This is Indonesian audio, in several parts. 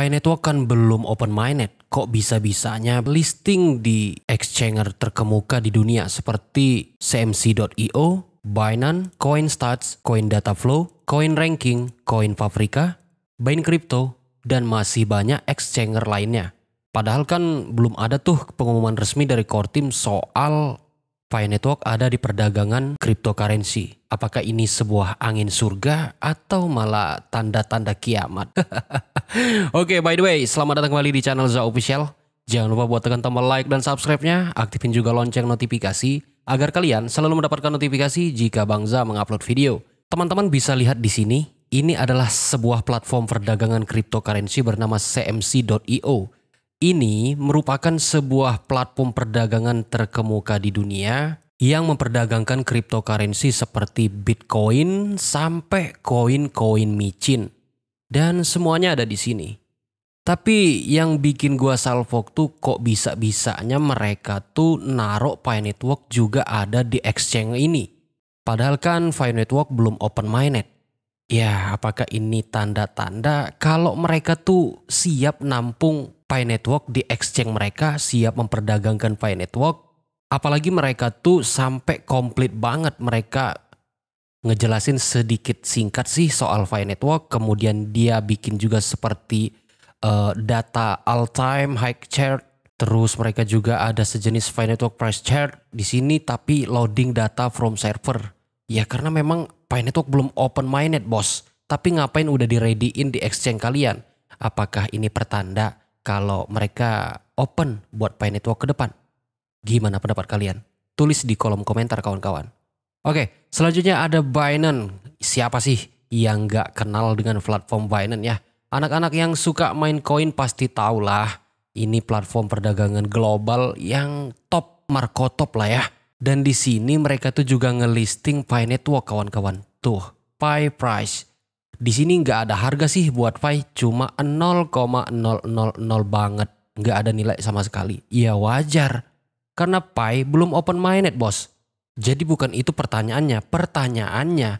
SPY Network kan belum open minded. Kok bisa-bisanya listing di exchanger terkemuka di dunia seperti CMC.io, e Binance, CoinStats, CoinDataFlow, CoinRanking, CoinFabrica, Bain Crypto, dan masih banyak exchanger lainnya. Padahal kan belum ada tuh pengumuman resmi dari core team soal Fire Network ada di perdagangan cryptocurrency. Apakah ini sebuah angin surga atau malah tanda-tanda kiamat? Oke, okay, by the way, selamat datang kembali di channel ZA Official. Jangan lupa buat tekan tombol like dan subscribe-nya, aktifin juga lonceng notifikasi agar kalian selalu mendapatkan notifikasi jika Bang Za mengupload video. Teman-teman bisa lihat di sini, ini adalah sebuah platform perdagangan cryptocurrency bernama cmc.io ini merupakan sebuah platform perdagangan terkemuka di dunia yang memperdagangkan cryptocurrency seperti Bitcoin sampai koin-koin micin. Dan semuanya ada di sini. Tapi yang bikin gua salvo tuh kok bisa-bisanya mereka tuh naruh Pi Network juga ada di exchange ini. Padahal kan Pi Network belum open mainnet. Ya, apakah ini tanda-tanda kalau mereka tuh siap nampung Pi Network di exchange mereka, siap memperdagangkan Pi Network? Apalagi mereka tuh sampai komplit banget mereka ngejelasin sedikit singkat sih soal Pi Network, kemudian dia bikin juga seperti uh, data all time high chart Terus mereka juga ada sejenis Pi Network Price Chart di sini tapi loading data from server. Ya karena memang Pi Network belum open minded bos. Tapi ngapain udah di ready in di exchange kalian? Apakah ini pertanda kalau mereka open buat Pi Network ke depan? Gimana pendapat kalian? Tulis di kolom komentar kawan-kawan. Oke, selanjutnya ada Binance. Siapa sih yang nggak kenal dengan platform Binance ya? Anak-anak yang suka main koin pasti tahulah. Ini platform perdagangan global yang top markotop lah ya dan di sini mereka tuh juga ngelisting Pi Network kawan-kawan. Tuh, Pi Price. Di sini nggak ada harga sih buat Pi, cuma 0,000 banget. Nggak ada nilai sama sekali. Iya wajar, karena Pi belum open mainnet bos. Jadi bukan itu pertanyaannya. Pertanyaannya,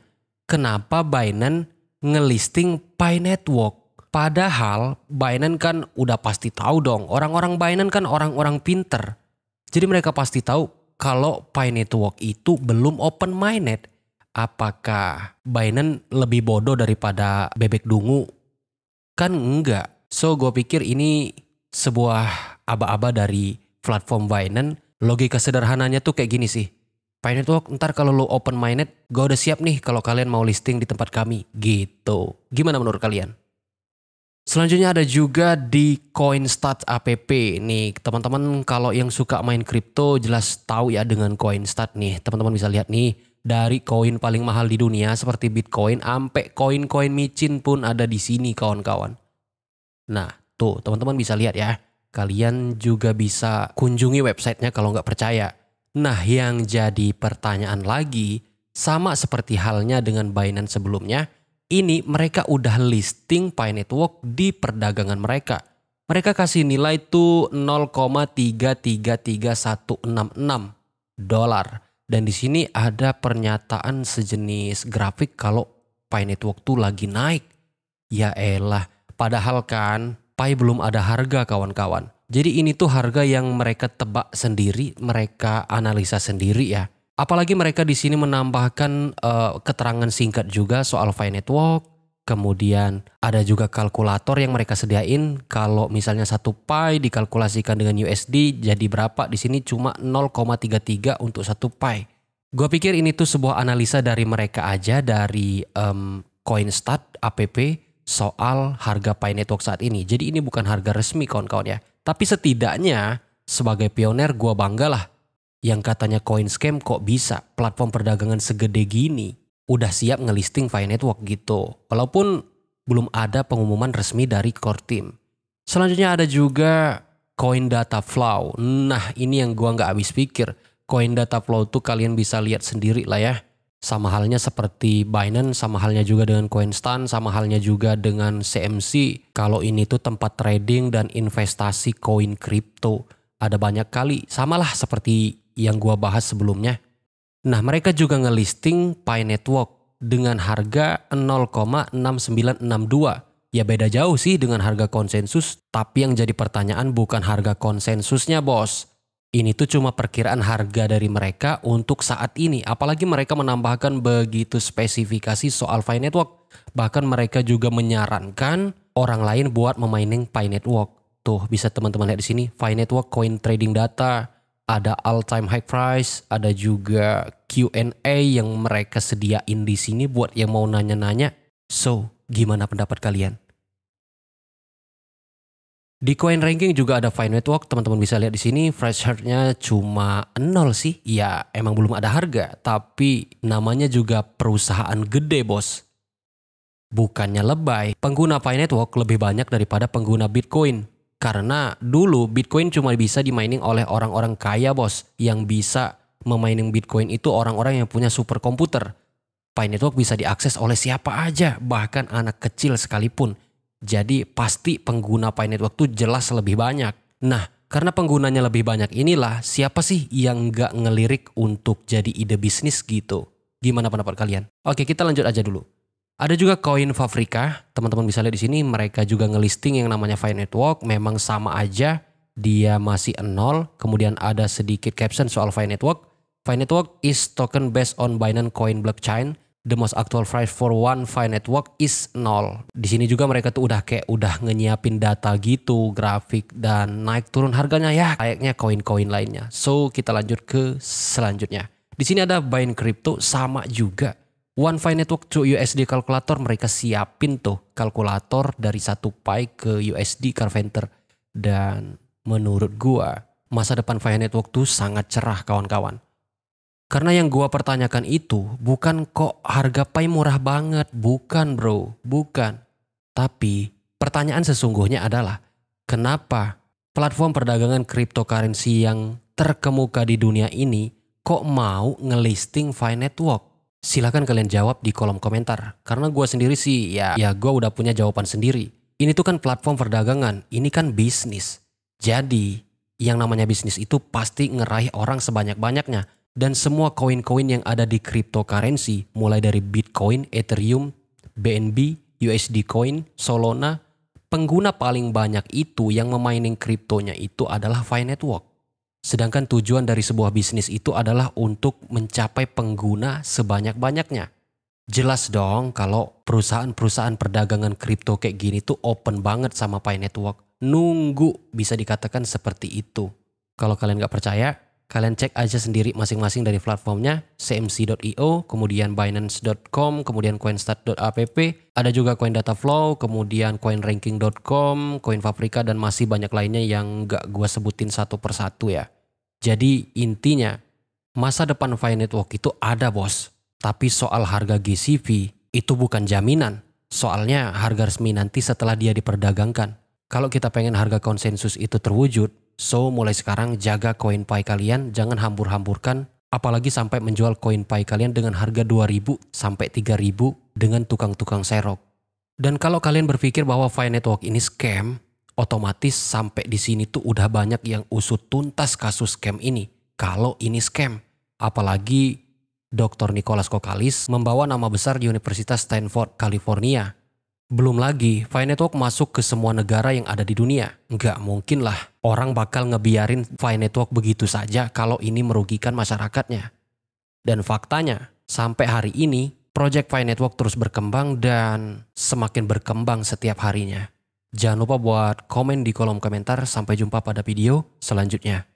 kenapa Binance ngelisting Pi Network? Padahal Binance kan udah pasti tahu dong. Orang-orang Binance kan orang-orang pinter. Jadi mereka pasti tahu kalau Pi Network itu belum open minded. Apakah Binance lebih bodoh daripada bebek dungu? Kan enggak. So gue pikir ini sebuah aba-aba dari platform Binance. Logika sederhananya tuh kayak gini sih. Pi Network ntar kalau lo open minded, gue udah siap nih kalau kalian mau listing di tempat kami. Gitu. Gimana menurut kalian? Selanjutnya ada juga di Coinstat app nih teman-teman kalau yang suka main kripto jelas tahu ya dengan Coinstat nih teman-teman bisa lihat nih dari koin paling mahal di dunia seperti Bitcoin ampe koin-koin micin pun ada di sini kawan-kawan. Nah tuh teman-teman bisa lihat ya kalian juga bisa kunjungi websitenya kalau nggak percaya. Nah yang jadi pertanyaan lagi sama seperti halnya dengan Binance sebelumnya ini mereka udah listing Pi Network di perdagangan mereka. Mereka kasih nilai tuh 0,333166 dolar. Dan di sini ada pernyataan sejenis grafik kalau Pi Network tuh lagi naik. Ya elah, padahal kan Pi belum ada harga kawan-kawan. Jadi ini tuh harga yang mereka tebak sendiri, mereka analisa sendiri ya. Apalagi mereka di sini menambahkan uh, keterangan singkat juga soal Fine network, kemudian ada juga kalkulator yang mereka sediain. Kalau misalnya satu pi dikalkulasikan dengan USD jadi berapa? Di sini cuma 0,33 untuk satu pi. Gua pikir ini tuh sebuah analisa dari mereka aja dari um, Coinstat app soal harga pi network saat ini. Jadi ini bukan harga resmi kawan-kawan ya. Tapi setidaknya sebagai pioner gue banggalah yang katanya coin scam kok bisa platform perdagangan segede gini udah siap ngelisting Fire Network gitu. Walaupun belum ada pengumuman resmi dari core team. Selanjutnya ada juga coin data flow. Nah ini yang gua nggak habis pikir. Coin data flow tuh kalian bisa lihat sendiri lah ya. Sama halnya seperti Binance, sama halnya juga dengan CoinStan, sama halnya juga dengan CMC. Kalau ini tuh tempat trading dan investasi koin kripto. Ada banyak kali, samalah seperti yang gua bahas sebelumnya. Nah, mereka juga ngelisting Pi Network dengan harga 0,6962. Ya beda jauh sih dengan harga konsensus, tapi yang jadi pertanyaan bukan harga konsensusnya, Bos. Ini tuh cuma perkiraan harga dari mereka untuk saat ini, apalagi mereka menambahkan begitu spesifikasi soal Pi Network. Bahkan mereka juga menyarankan orang lain buat memining Pi Network. Tuh bisa teman-teman lihat di sini, Pi Network Coin Trading Data ada all time high price, ada juga Q&A yang mereka sediain di sini buat yang mau nanya-nanya. So, gimana pendapat kalian? Di Coin Ranking juga ada Fine Network, teman-teman bisa lihat di sini fresh heart-nya cuma nol sih. Ya, emang belum ada harga, tapi namanya juga perusahaan gede, Bos. Bukannya lebay, pengguna Fine Network lebih banyak daripada pengguna Bitcoin. Karena dulu Bitcoin cuma bisa dimining oleh orang-orang kaya bos. Yang bisa memining Bitcoin itu orang-orang yang punya super komputer. Pi Network bisa diakses oleh siapa aja, bahkan anak kecil sekalipun. Jadi pasti pengguna Pi Network tuh jelas lebih banyak. Nah, karena penggunanya lebih banyak inilah, siapa sih yang nggak ngelirik untuk jadi ide bisnis gitu? Gimana pendapat kalian? Oke, kita lanjut aja dulu. Ada juga koin Fafrika, teman-teman bisa lihat di sini mereka juga ngelisting yang namanya Fi Network, memang sama aja dia masih nol, kemudian ada sedikit caption soal Fi Network. Fi Network is token based on Binance Coin blockchain. The most actual price for one Fi Network is nol. Di sini juga mereka tuh udah kayak udah ngenyiapin data gitu, grafik dan naik turun harganya ya, kayaknya koin-koin lainnya. So, kita lanjut ke selanjutnya. Di sini ada Binance Crypto sama juga OneFi Network to USD Calculator mereka siapin tuh kalkulator dari satu pi ke USD Carventer dan menurut gua masa depan Fi Network tuh sangat cerah kawan-kawan. Karena yang gua pertanyakan itu bukan kok harga Pi murah banget, bukan bro, bukan. Tapi pertanyaan sesungguhnya adalah kenapa platform perdagangan cryptocurrency yang terkemuka di dunia ini kok mau ngelisting Fi Network? Silahkan kalian jawab di kolom komentar. Karena gue sendiri sih ya, ya gue udah punya jawaban sendiri. Ini tuh kan platform perdagangan, ini kan bisnis. Jadi yang namanya bisnis itu pasti ngeraih orang sebanyak-banyaknya. Dan semua koin-koin yang ada di cryptocurrency, mulai dari Bitcoin, Ethereum, BNB, USD Coin, Solana, pengguna paling banyak itu yang memainin kriptonya itu adalah Fi Network. Sedangkan tujuan dari sebuah bisnis itu adalah untuk mencapai pengguna sebanyak-banyaknya. Jelas dong kalau perusahaan-perusahaan perdagangan kripto kayak gini tuh open banget sama Pi Network. Nunggu bisa dikatakan seperti itu. Kalau kalian nggak percaya, Kalian cek aja sendiri masing-masing dari platformnya, cmc.io, kemudian binance.com, kemudian coinstat.app, ada juga coin data flow, kemudian coinranking.com, coin fabrika dan masih banyak lainnya yang gak gua sebutin satu persatu ya. Jadi intinya, masa depan Fine Network itu ada bos. Tapi soal harga GCV itu bukan jaminan. Soalnya harga resmi nanti setelah dia diperdagangkan. Kalau kita pengen harga konsensus itu terwujud, So mulai sekarang jaga koin pai kalian, jangan hambur-hamburkan apalagi sampai menjual koin pai kalian dengan harga 2000 sampai 3000 dengan tukang-tukang serok. Dan kalau kalian berpikir bahwa Fi Network ini scam, otomatis sampai di sini tuh udah banyak yang usut tuntas kasus scam ini. Kalau ini scam, apalagi Dr. Nicholas Kokalis membawa nama besar di Universitas Stanford, California belum lagi, Fi Network masuk ke semua negara yang ada di dunia. Nggak mungkin lah orang bakal ngebiarin Fi Network begitu saja kalau ini merugikan masyarakatnya. Dan faktanya, sampai hari ini, Project Fi Network terus berkembang dan semakin berkembang setiap harinya. Jangan lupa buat komen di kolom komentar. Sampai jumpa pada video selanjutnya.